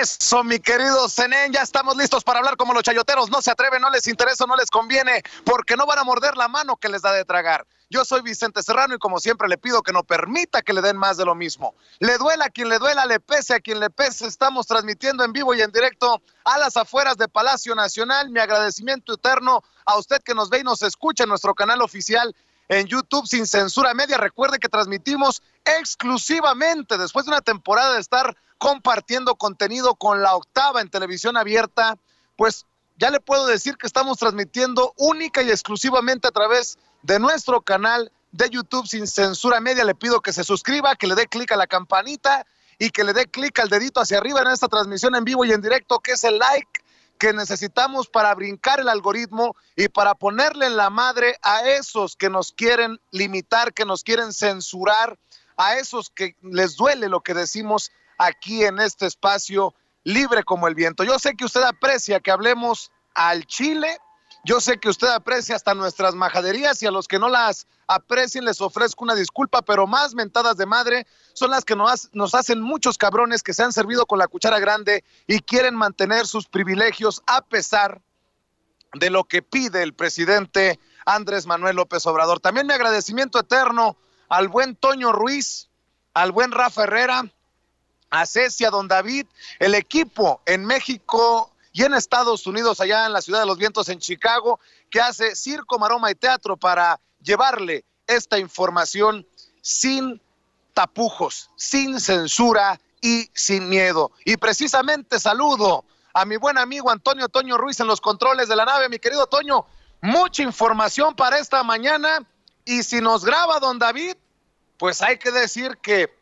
Eso, mi querido Zenén, ya estamos listos para hablar como los chayoteros. No se atreven, no les interesa, no les conviene, porque no van a morder la mano que les da de tragar. Yo soy Vicente Serrano y como siempre le pido que no permita que le den más de lo mismo. Le duela a quien le duela, le pese a quien le pese. Estamos transmitiendo en vivo y en directo a las afueras de Palacio Nacional. Mi agradecimiento eterno a usted que nos ve y nos escucha en nuestro canal oficial en YouTube sin censura media. Recuerde que transmitimos exclusivamente después de una temporada de estar compartiendo contenido con la octava en televisión abierta. Pues ya le puedo decir que estamos transmitiendo única y exclusivamente a través de nuestro canal de YouTube sin censura media. Le pido que se suscriba, que le dé clic a la campanita y que le dé clic al dedito hacia arriba en esta transmisión en vivo y en directo, que es el like que necesitamos para brincar el algoritmo y para ponerle en la madre a esos que nos quieren limitar, que nos quieren censurar, a esos que les duele lo que decimos aquí en este espacio libre como el viento. Yo sé que usted aprecia que hablemos al Chile, yo sé que usted aprecia hasta nuestras majaderías y a los que no las aprecien les ofrezco una disculpa, pero más mentadas de madre son las que nos, hacen muchos cabrones que se han servido con la cuchara grande y quieren mantener sus privilegios a pesar de lo que pide el presidente Andrés Manuel López Obrador. También mi agradecimiento eterno al buen Toño Ruiz, al buen Rafa Herrera, a Cecia, Don David, el equipo en México y en Estados Unidos, allá en la Ciudad de los Vientos, en Chicago, que hace circo, maroma y teatro para llevarle esta información sin tapujos, sin censura y sin miedo. Y precisamente saludo a mi buen amigo Antonio Toño Ruiz en los controles de la nave. Mi querido Toño, mucha información para esta mañana. Y si nos graba don David, pues hay que decir que